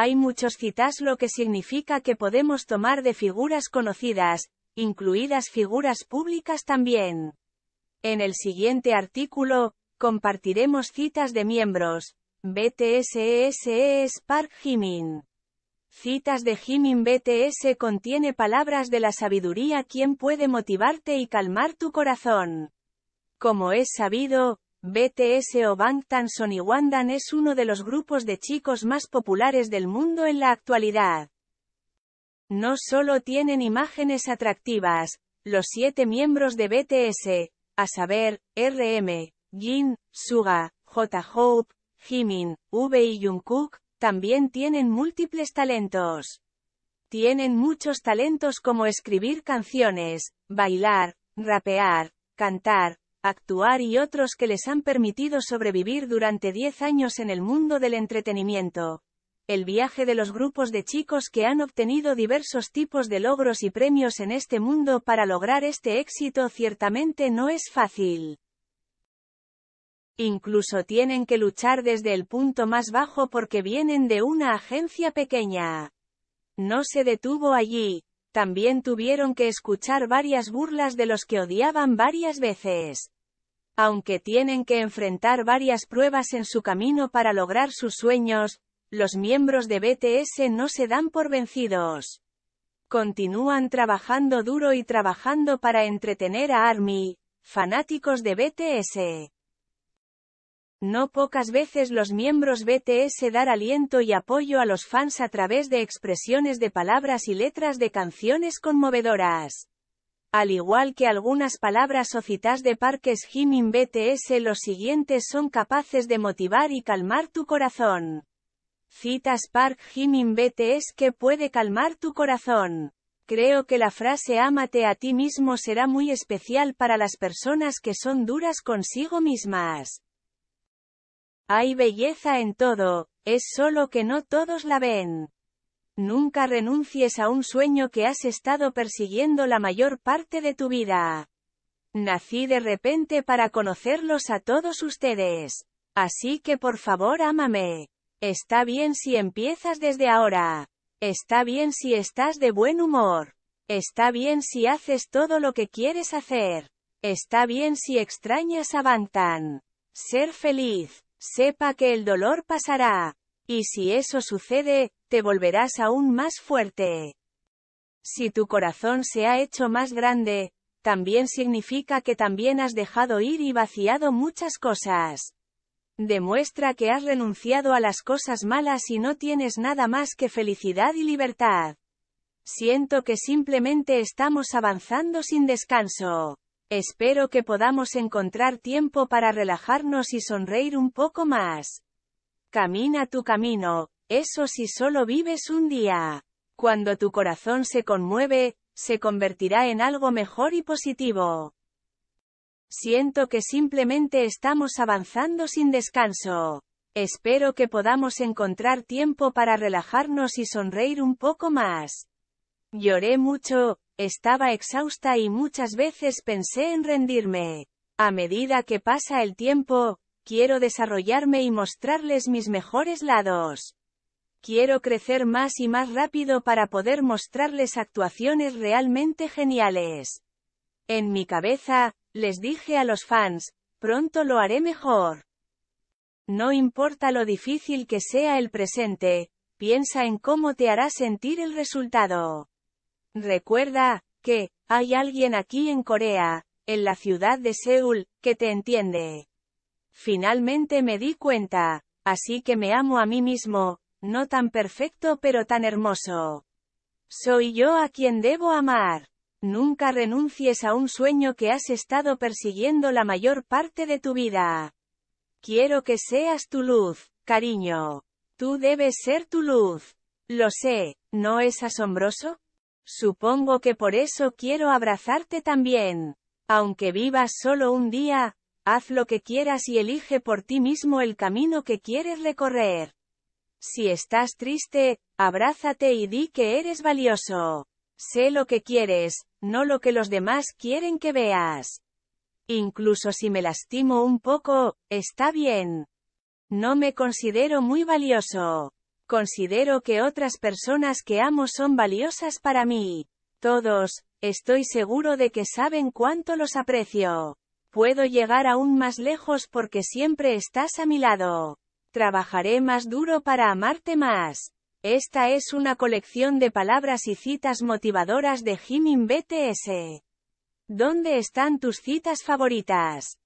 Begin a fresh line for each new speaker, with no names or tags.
Hay muchos citas lo que significa que podemos tomar de figuras conocidas, incluidas figuras públicas también. En el siguiente artículo, compartiremos citas de miembros. BTS e e Spark Jimin. Citas de Jimin BTS contiene palabras de la sabiduría quien puede motivarte y calmar tu corazón. Como es sabido, BTS o Bangtan Wandan es uno de los grupos de chicos más populares del mundo en la actualidad. No solo tienen imágenes atractivas, los siete miembros de BTS, a saber, RM, Jin, Suga, J-Hope, Jimin, V y Jungkook, también tienen múltiples talentos. Tienen muchos talentos como escribir canciones, bailar, rapear, cantar, actuar y otros que les han permitido sobrevivir durante 10 años en el mundo del entretenimiento. El viaje de los grupos de chicos que han obtenido diversos tipos de logros y premios en este mundo para lograr este éxito ciertamente no es fácil. Incluso tienen que luchar desde el punto más bajo porque vienen de una agencia pequeña. No se detuvo allí, también tuvieron que escuchar varias burlas de los que odiaban varias veces. Aunque tienen que enfrentar varias pruebas en su camino para lograr sus sueños, los miembros de BTS no se dan por vencidos. Continúan trabajando duro y trabajando para entretener a ARMY, fanáticos de BTS. No pocas veces los miembros BTS dar aliento y apoyo a los fans a través de expresiones de palabras y letras de canciones conmovedoras. Al igual que algunas palabras o citas de parques Jimin BTS los siguientes son capaces de motivar y calmar tu corazón. Citas Park Jimin BTS que puede calmar tu corazón. Creo que la frase ámate a ti mismo será muy especial para las personas que son duras consigo mismas. Hay belleza en todo, es solo que no todos la ven. Nunca renuncies a un sueño que has estado persiguiendo la mayor parte de tu vida. Nací de repente para conocerlos a todos ustedes. Así que por favor ámame. Está bien si empiezas desde ahora. Está bien si estás de buen humor. Está bien si haces todo lo que quieres hacer. Está bien si extrañas a Bantan. Ser feliz. Sepa que el dolor pasará. Y si eso sucede, te volverás aún más fuerte. Si tu corazón se ha hecho más grande, también significa que también has dejado ir y vaciado muchas cosas. Demuestra que has renunciado a las cosas malas y no tienes nada más que felicidad y libertad. Siento que simplemente estamos avanzando sin descanso. Espero que podamos encontrar tiempo para relajarnos y sonreír un poco más. Camina tu camino, eso si solo vives un día. Cuando tu corazón se conmueve, se convertirá en algo mejor y positivo. Siento que simplemente estamos avanzando sin descanso. Espero que podamos encontrar tiempo para relajarnos y sonreír un poco más. Lloré mucho, estaba exhausta y muchas veces pensé en rendirme. A medida que pasa el tiempo, quiero desarrollarme y mostrarles mis mejores lados. Quiero crecer más y más rápido para poder mostrarles actuaciones realmente geniales. En mi cabeza, les dije a los fans, pronto lo haré mejor. No importa lo difícil que sea el presente, piensa en cómo te hará sentir el resultado. Recuerda, que, hay alguien aquí en Corea, en la ciudad de Seúl, que te entiende. Finalmente me di cuenta, así que me amo a mí mismo, no tan perfecto pero tan hermoso. Soy yo a quien debo amar. Nunca renuncies a un sueño que has estado persiguiendo la mayor parte de tu vida. Quiero que seas tu luz, cariño. Tú debes ser tu luz. Lo sé, ¿no es asombroso? Supongo que por eso quiero abrazarte también. Aunque vivas solo un día, haz lo que quieras y elige por ti mismo el camino que quieres recorrer. Si estás triste, abrázate y di que eres valioso. Sé lo que quieres, no lo que los demás quieren que veas. Incluso si me lastimo un poco, está bien. No me considero muy valioso. Considero que otras personas que amo son valiosas para mí. Todos, estoy seguro de que saben cuánto los aprecio. Puedo llegar aún más lejos porque siempre estás a mi lado. Trabajaré más duro para amarte más. Esta es una colección de palabras y citas motivadoras de Jimin BTS. ¿Dónde están tus citas favoritas?